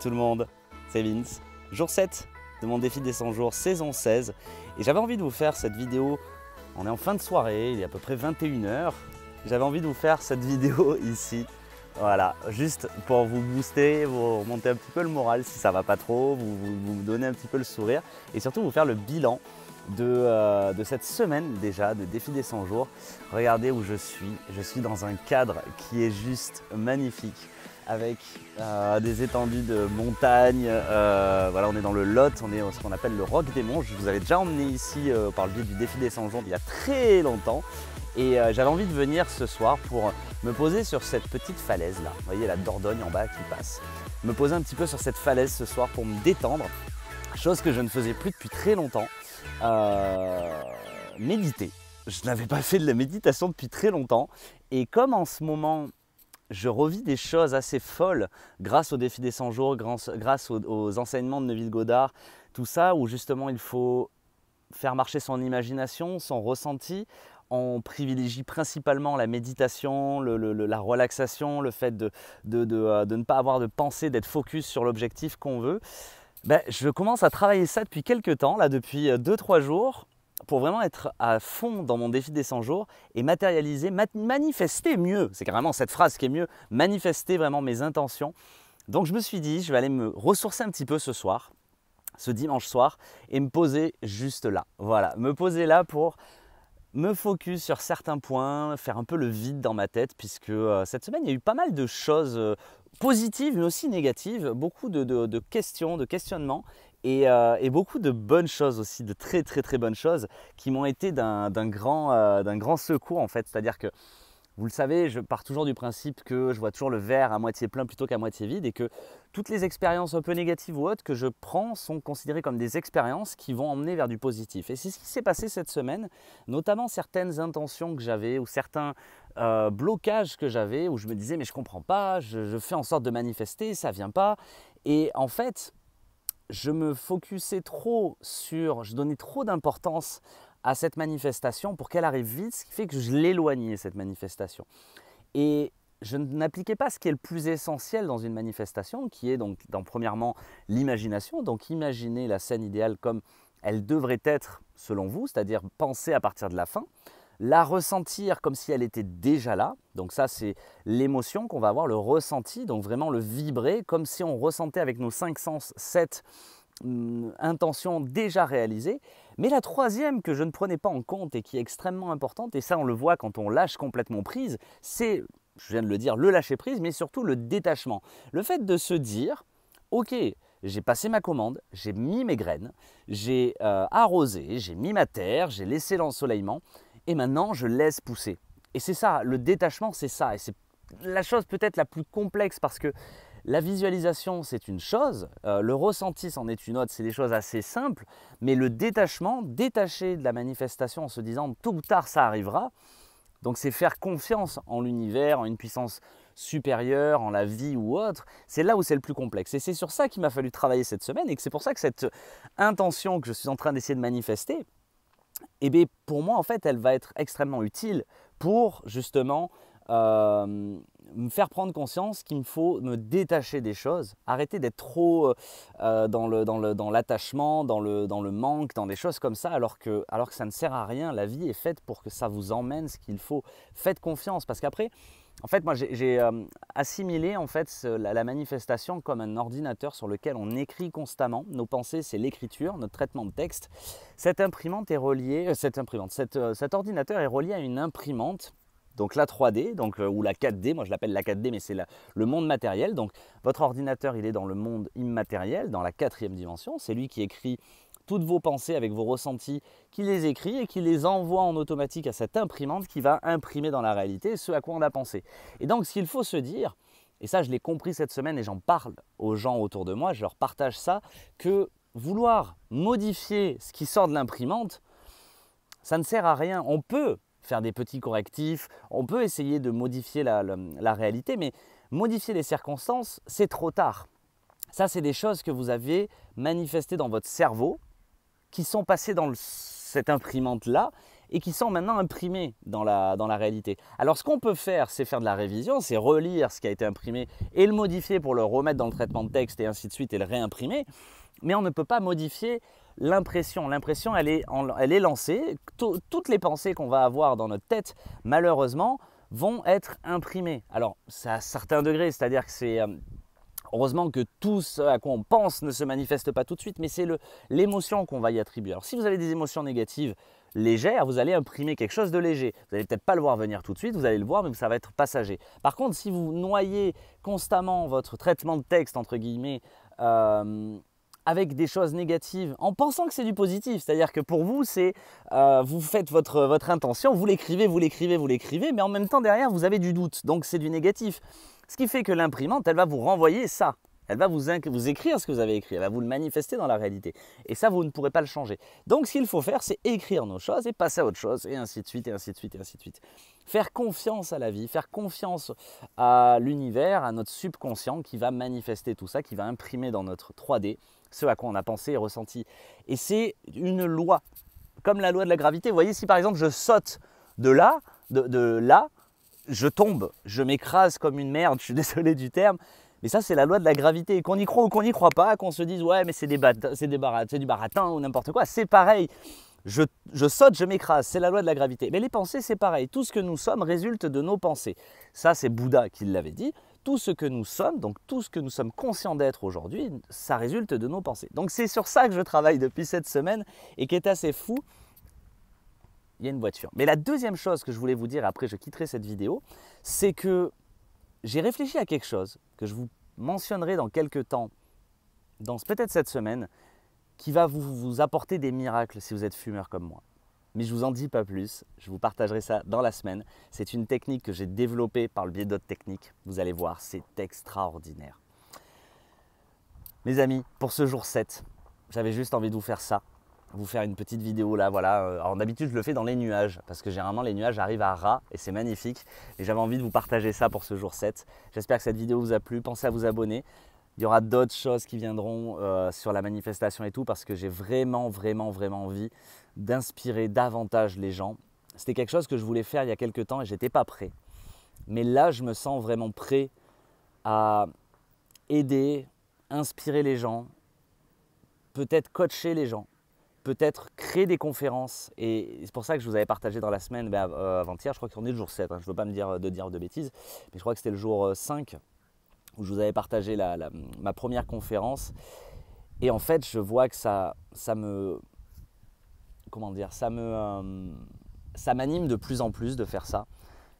tout le monde, c'est Vince. Jour 7 de mon défi des 100 jours, saison 16. Et j'avais envie de vous faire cette vidéo, on est en fin de soirée, il est à peu près 21h. J'avais envie de vous faire cette vidéo ici, voilà, juste pour vous booster, vous remonter un petit peu le moral si ça va pas trop, vous, vous, donner un petit peu le sourire et surtout vous faire le bilan de, euh, de, cette semaine déjà, de défi des 100 jours. Regardez où je suis. Je suis dans un cadre qui est juste magnifique avec euh, des étendues de montagnes. Euh, voilà, on est dans le Lot, on est ce qu'on appelle le Roc des Monts. Je vous avais déjà emmené ici euh, par le biais du défi des 100 jours il y a très longtemps. Et j'avais envie de venir ce soir pour me poser sur cette petite falaise là. Vous voyez la Dordogne en bas qui passe. Me poser un petit peu sur cette falaise ce soir pour me détendre. Chose que je ne faisais plus depuis très longtemps. méditer. Je n'avais pas fait de la méditation depuis très longtemps. Et comme en ce moment, je revis des choses assez folles grâce au défi des 100 jours, grâce, aux, enseignements de Neville Godard, tout ça où justement il faut faire marcher son imagination, son ressenti. On privilégie principalement la méditation, la relaxation, le fait euh, de, ne pas avoir de pensée, d'être focus sur l'objectif qu'on veut. Ben, je commence à travailler ça depuis quelques temps, là depuis 2-3 euh, jours, pour vraiment être à fond dans mon défi des 100 jours et matérialiser, manifester mieux, c'est carrément cette phrase qui est mieux, manifester vraiment mes intentions. Donc je me suis dit, je vais aller me ressourcer un petit peu ce soir, ce dimanche soir, et me poser juste là. Voilà, me poser là pour me focus sur certains points, faire un peu le vide dans ma tête, puisque euh, cette semaine, il y a eu pas mal de choses euh, positives, mais aussi négatives, beaucoup de questions, de questionnements. Euh, et, beaucoup de bonnes choses aussi, de très très très bonnes choses qui m'ont été d'un grand, euh, d'un grand secours en fait. C'est-à-dire que, vous le savez, je pars toujours du principe que je vois toujours le verre à moitié plein plutôt qu'à moitié vide et que toutes les expériences un peu négatives ou autres que je prends sont considérées comme des expériences qui vont emmener vers du positif. Et c'est ce qui s'est passé cette semaine, notamment certaines intentions que j'avais ou certains euh, blocages que j'avais où je me disais mais je comprends pas, je, je fais en sorte de manifester, ça vient pas. Et en fait, je me focusais trop sur, je donnais trop d'importance à cette manifestation pour qu'elle arrive vite, ce qui fait que je l'éloignais, cette manifestation. Et je n'appliquais pas ce qui est le plus essentiel dans une manifestation, qui est donc, dans, premièrement, l'imagination. Donc, imaginer la scène idéale comme elle devrait être selon vous, c'est-à-dire penser à partir de la fin la ressentir comme si elle était déjà là. Donc ça, c'est l'émotion qu'on va avoir, le ressenti, donc vraiment le vibrer, comme si on ressentait avec nos cinq sens cette mm, intention déjà réalisée. Mais la troisième que je ne prenais pas en compte et qui est extrêmement importante, et ça on le voit quand on lâche complètement prise, c'est, je viens de le dire, le lâcher prise, mais surtout le détachement. Le fait de se dire, ok, j'ai passé ma commande, j'ai mis mes graines, j'ai euh, arrosé, j'ai mis ma terre, j'ai laissé l'ensoleillement, et maintenant je laisse pousser. Et c'est ça, le détachement, c'est ça. Et c'est la chose peut-être la plus complexe parce que la visualisation, c'est une chose, euh, le ressenti, c'en est une autre, c'est des choses assez simples, mais le détachement, détacher de la manifestation en se disant tôt ou tard ça arrivera, donc c'est faire confiance en l'univers, en une puissance supérieure, en la vie ou autre, c'est là où c'est le plus complexe. Et c'est sur ça qu'il m'a fallu travailler cette semaine et que c'est pour ça que cette intention que je suis en train d'essayer de manifester, et eh bien, pour moi, en fait, elle va être extrêmement utile pour justement euh, me faire prendre conscience qu'il me faut me détacher des choses, arrêter d'être trop euh, euh, dans, l'attachement, dans le, dans le manque, dans des choses comme ça, alors que, alors que ça ne sert à rien. La vie est faite pour que ça vous emmène ce qu'il faut. Faites confiance, parce qu'après, en fait, moi, j'ai euh, assimilé en fait la, manifestation comme un ordinateur sur lequel on écrit constamment. Nos pensées, c'est l'écriture, notre traitement de texte. Cette imprimante est reliée, euh, cette imprimante, euh, cet ordinateur est relié à une imprimante. Donc la 3D, donc, ou la 4D, moi je l'appelle la 4D, mais c'est le monde matériel. Donc votre ordinateur, il est dans le monde immatériel, dans la quatrième dimension. C'est lui qui écrit toutes vos pensées avec vos ressentis, qui les écrit et qui les envoie en automatique à cette imprimante qui va imprimer dans la réalité ce à quoi on a pensé. Et donc ce qu'il faut se dire, et ça je l'ai compris cette semaine et j'en parle aux gens autour de moi, je leur partage ça, que vouloir modifier ce qui sort de l'imprimante, ça ne sert à rien. On peut faire des petits correctifs, on peut essayer de modifier la, réalité, mais modifier les circonstances, c'est trop tard. Ça, c'est des choses que vous avez manifestées dans votre cerveau, qui sont passés dans cette imprimante-là et qui sont maintenant imprimés dans la, dans la réalité. Alors ce qu'on peut faire, c'est faire de la révision, c'est relire ce qui a été imprimé et le modifier pour le remettre dans le traitement de texte et ainsi de suite et le réimprimer, mais on ne peut pas modifier l'impression. L'impression, elle est, elle est lancée, toutes les pensées qu'on va avoir dans notre tête, malheureusement, vont être imprimées. Alors, c'est à certains degrés, c'est-à-dire que c'est euh, Heureusement que tout ce à quoi on pense ne se manifeste pas tout de suite, mais c'est l'émotion qu'on va y attribuer. Alors si vous avez des émotions négatives légères, vous allez imprimer quelque chose de léger. Vous n'allez peut-être pas le voir venir tout de suite, vous allez le voir, mais ça va être passager. Par contre, si vous noyez constamment votre traitement de texte, entre guillemets, euh, avec des choses négatives en pensant que c'est du positif. C'est-à-dire que pour vous, c'est euh, vous faites votre, votre intention, vous l'écrivez, vous l'écrivez, vous l'écrivez, mais en même temps derrière, vous avez du doute. Donc c'est du négatif. Ce qui fait que l'imprimante, elle va vous renvoyer ça. Elle va vous, écrire ce que vous avez écrit, elle va vous le manifester dans la réalité. Et ça, vous ne pourrez pas le changer. Donc ce qu'il faut faire, c'est écrire nos choses et passer à autre chose, et ainsi de suite, et ainsi de suite, et ainsi de suite. Faire confiance à la vie, faire confiance à l'univers, à notre subconscient qui va manifester tout ça, qui va imprimer dans notre 3D ce à quoi on a pensé et ressenti. Et c'est une loi, comme la loi de la gravité. Vous voyez, si par exemple je saute de là, de, de là, je tombe, je m'écrase comme une merde, je suis désolé du terme, mais ça, c'est la loi de la gravité. Qu'on y croit ou qu'on n'y croit pas, qu'on se dise ouais, mais c'est des, du baratin ou n'importe quoi, c'est pareil. Je, je, saute, je m'écrase, c'est la loi de la gravité. Mais les pensées, c'est pareil. Tout ce que nous sommes résulte de nos pensées. Ça, c'est Bouddha qui l'avait dit. Tout ce que nous sommes, donc tout ce que nous sommes conscients d'être aujourd'hui, ça résulte de nos pensées. Donc c'est sur ça que je travaille depuis cette semaine et qui est assez fou. Il y a une voiture. Mais la deuxième chose que je voulais vous dire, après je quitterai cette vidéo, c'est que j'ai réfléchi à quelque chose que je vous mentionnerai dans quelques temps, dans peut-être cette semaine, qui va vous, apporter des miracles si vous êtes fumeur comme moi. Mais je vous en dis pas plus, je vous partagerai ça dans la semaine. C'est une technique que j'ai développée par le biais d'autres techniques. Vous allez voir, c'est extraordinaire. Mes amis, pour ce jour 7, j'avais juste envie de vous faire ça vous faire une petite vidéo là, voilà. Euh, alors d'habitude je le fais dans les nuages, parce que généralement les nuages arrivent à ras et c'est magnifique. Et j'avais envie de vous partager ça pour ce jour 7. J'espère que cette vidéo vous a plu, pensez à vous abonner. Il y aura d'autres choses qui viendront euh, sur la manifestation et tout, parce que j'ai vraiment, vraiment, vraiment envie d'inspirer davantage les gens. C'était quelque chose que je voulais faire il y a quelques temps et j'étais pas prêt. Mais là, je me sens vraiment prêt à aider, inspirer les gens, peut-être coacher les gens peut-être créer des conférences. Et c'est pour ça que je vous avais partagé dans la semaine, bah, euh, avant-hier, je crois qu'on est le jour 7, hein, je ne veux pas me dire de dire de bêtises, mais je crois que c'était le jour 5 euh, où je vous avais partagé ma première conférence. Et en fait, je vois que ça, ça me... Comment dire Ça me... Euh, ça m'anime de plus en plus de faire ça.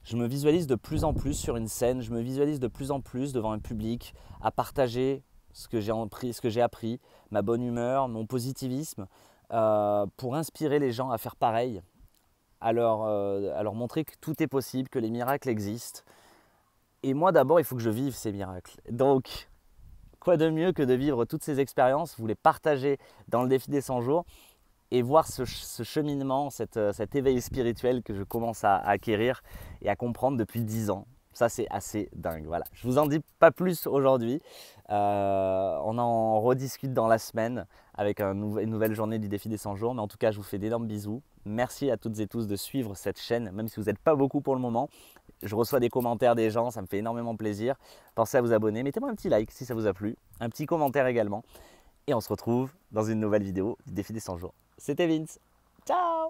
Je me visualise de plus en plus sur une scène, je me visualise de plus en plus devant un public à partager ce que j'ai ce que j'ai appris, ma bonne humeur, mon positivisme, euh, pour inspirer les gens à faire pareil, à leur, euh, à leur, montrer que tout est possible, que les miracles existent. Et moi d'abord, il faut que je vive ces miracles. Donc, quoi de mieux que de vivre toutes ces expériences, vous les partager dans le défi des 100 jours et voir ce, cheminement, euh, cet éveil spirituel que je commence à, à acquérir et à comprendre depuis 10 ans. Ça, c'est assez dingue. Voilà. Je vous en dis pas plus aujourd'hui. Euh, on en rediscute dans la semaine avec une nouvelle journée du défi des 100 jours. Mais en tout cas, je vous fais d'énormes bisous. Merci à toutes et tous de suivre cette chaîne, même si vous n'êtes pas beaucoup pour le moment. Je reçois des commentaires des gens, ça me fait énormément plaisir. Pensez à vous abonner. Mettez-moi un petit like si ça vous a plu, un petit commentaire également. Et on se retrouve dans une nouvelle vidéo du défi des 100 jours. C'était Vince. Ciao